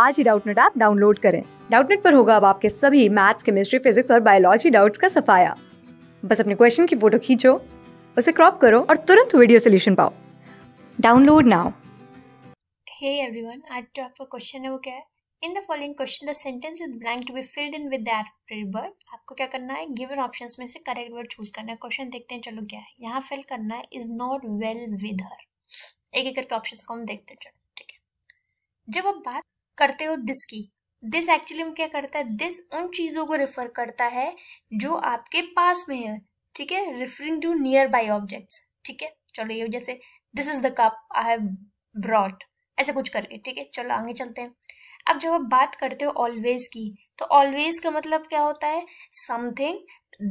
आज ही Doubtnut app download करें डाउटनेट पर होगा अब आपके सभी मैथ्स केमिस्ट्री फिजिक्स और बायोलॉजी डाउट्स का सफाया बस अपने क्वेश्चन की फोटो खींचो उसे क्रॉप करो और तुरंत वीडियो सोल्यूशन पाओ डाउनलोड नाउ हे एवरीवन आज जो आपका क्वेश्चन है वो क्या है in the following question the sentence is blank to be filled in with that word आपको क्या करना है गिवन ऑप्शंस में से करेक्ट वर्ड चूज करना है क्वेश्चन देखते हैं चलो क्या है यहाँ फिल करना है इज नॉट वेल विद हर एक एक करके ऑप्शन को हम देखते हैं चलो ठीक है जब आप बात करते हो दिस की दिस एक्चुअली में क्या करता है दिस उन चीज़ों को रेफर करता है जो आपके पास में है ठीक है referring to nearby object ठीक है चलो ये जैसे this is the cup I have brought ऐसे कुछ करके ठीक है चलो आगे चलते हैं अब जब आप बात करते हो ऑलवेज की तो ऑलवेज का मतलब क्या होता है something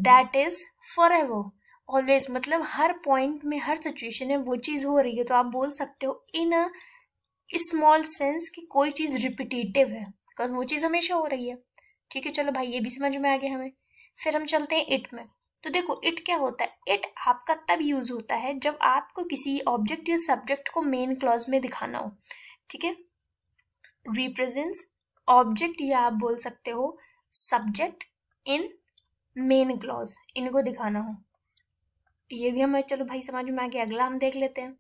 that is forever always मतलब हर पॉइंट में हर सिचुएशन में वो चीज़ हो रही है तो आप बोल सकते हो इन अ इस स्मॉल सेंस कि कोई चीज़ रिपीटेटिव है बिकॉज वो चीज़ हमेशा हो रही है ठीक है चलो भाई ये भी समझ में आ गया हमें फिर हम चलते हैं इट में तो देखो इट क्या होता है इट आपका तब यूज़ होता है जब आपको किसी ऑब्जेक्ट या सब्जेक्ट को मेन क्लॉज में दिखाना हो ठीक है रिप्रेजेंट ऑब्जेक्ट या आप बोल सकते हो सब्जेक्ट इन मेन क्लॉज इनको दिखाना हो ये भी हमें चलो भाई समझ में आ गया अगला हम देख लेते हैं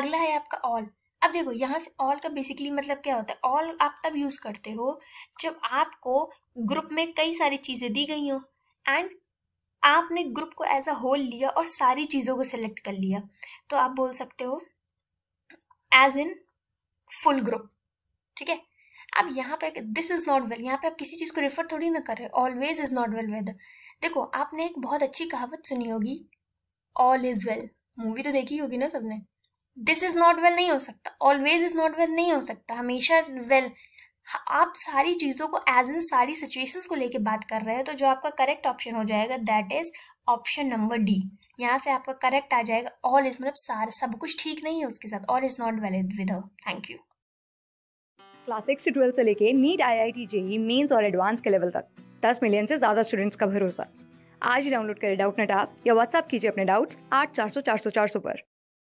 अगला है आपका ऑल अब देखो यहाँ से ऑल का बेसिकली मतलब क्या होता है ऑल आप तब यूज़ करते हो जब आपको ग्रुप में कई सारी चीज़ें दी गई हो एंड आपने ग्रुप को एज अ होल लिया और सारी चीज़ों को सेलेक्ट कर लिया तो आप बोल सकते हो एज इन फुल ग्रुप ठीक है अब यहाँ पे दिस इज़ नॉट वेल यहाँ पे आप किसी चीज़ को रेफर थोड़ी ना कर रहे always is not well whether देखो आपने एक बहुत अच्छी कहावत सुनी होगी ऑल इज़ वेल मूवी तो देखी होगी ना सबने दिस इज नॉट वेल नहीं हो सकता ऑलवेज इज नॉट वेल नहीं हो सकता हमेशा वेल well, आप सारी चीज़ों को एज इन सारी सिचुएशंस को लेके बात कर रहे हैं तो जो आपका करेक्ट ऑप्शन हो जाएगा that is option number D यहाँ से आपका करेक्ट आ जाएगा ऑल इज मतलब सार सब कुछ ठीक नहीं है उसके साथ all is not valid with thank you class six से ट्वेल्व से लेके NEET I I T JEE mains और एडवांस के लेवल तक दस मिलियन से ज़्यादा स्टूडेंट्स का भरोसा आज ही डाउनलोड करें डाउट नेट आप या व्हाट्सअप कीजिए अपने डाउट्स आठ चार सौ चार सौ चार सौ पर